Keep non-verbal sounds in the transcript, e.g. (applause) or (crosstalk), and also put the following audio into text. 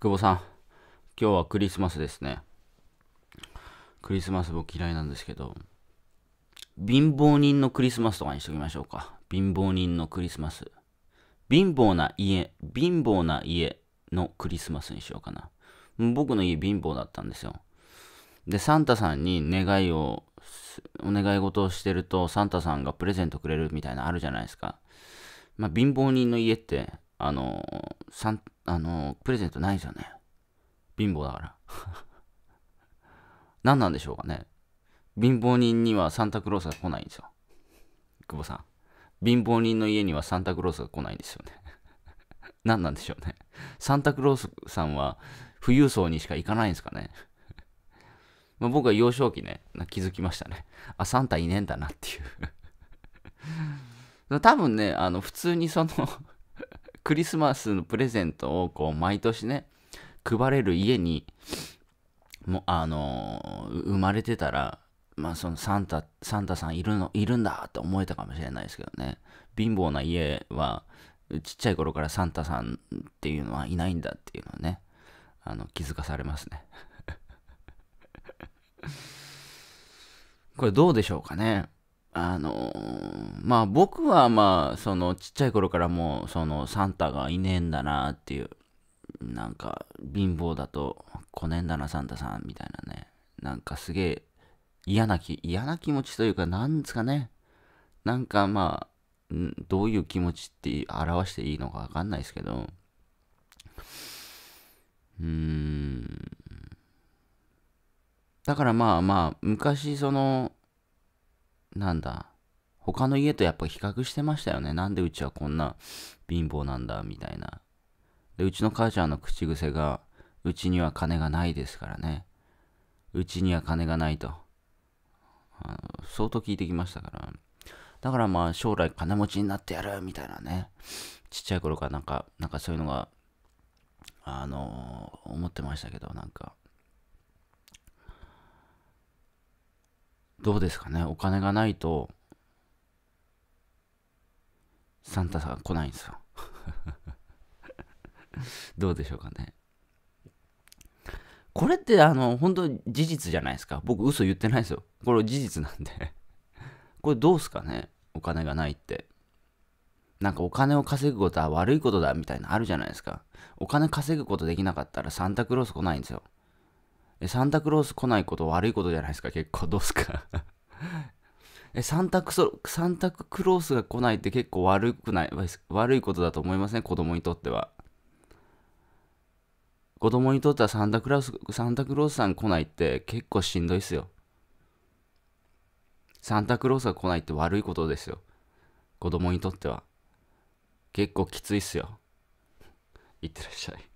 久保さん、今日はクリスマスですね。クリスマス僕嫌いなんですけど、貧乏人のクリスマスとかにしときましょうか。貧乏人のクリスマス。貧乏な家、貧乏な家のクリスマスにしようかな。僕の家貧乏だったんですよ。で、サンタさんに願いを、お願い事をしてると、サンタさんがプレゼントくれるみたいなあるじゃないですか。まあ、貧乏人の家って、あの、サン、あの、プレゼントないですよね。貧乏だから。(laughs) 何なんでしょうかね。貧乏人にはサンタクロースが来ないんですよ。久保さん。貧乏人の家にはサンタクロースが来ないんですよね。(laughs) 何なんでしょうね。サンタクロースさんは富裕層にしか行かないんですかね。(laughs) ま僕は幼少期ね、気づきましたね。あ、サンタいねえんだなっていう多分ね、あの、普通にそのクリスマスのプレゼントをこう毎年ね、配れる家に、もあのー、生まれてたら、まあそのサンタ、サンタさんいるの、いるんだって思えたかもしれないですけどね。貧乏な家は、ちっちゃい頃からサンタさんっていうのはいないんだっていうのはね、あの、気づかされますね。(laughs) これどうでしょうかね。あのー、まあ僕はまあ、そのちっちゃい頃からもう、そのサンタがいねえんだなっていう、なんか貧乏だと来ねえんだなサンタさんみたいなね、なんかすげえ嫌な気、嫌な気持ちというかなんですかね、なんかまあ、どういう気持ちって表していいのかわかんないですけど、うーん。だからまあまあ、昔その、なんだ、他の家とやっぱ比較してましたよね。なんでうちはこんな貧乏なんだ、みたいな。で、うちの母ちゃんの口癖が、うちには金がないですからね。うちには金がないと。あの相当聞いてきましたから。だからまあ将来金持ちになってやるみたいなね。ちっちゃい頃からなんか、なんかそういうのが、あのー、思ってましたけど、なんか。どうですかね。お金がないと、サンタさん来ないんですよ (laughs) どうでしょうかね。これってあの、本当事実じゃないですか。僕嘘言ってないですよ。これ事実なんで (laughs) これどうすかねお金がないって。なんかお金を稼ぐことは悪いことだみたいなあるじゃないですか。お金稼ぐことできなかったらサンタクロース来ないんですよ。サンタクロース来ないこと悪いことじゃないですか。結構どうすかえサンタクソ、サンタクロースが来ないって結構悪くない、悪いことだと思いません、ね、子供にとっては。子供にとってはサンタクロース、サンタクロースさん来ないって結構しんどいっすよ。サンタクロースが来ないって悪いことですよ。子供にとっては。結構きついっすよ。いってらっしゃい。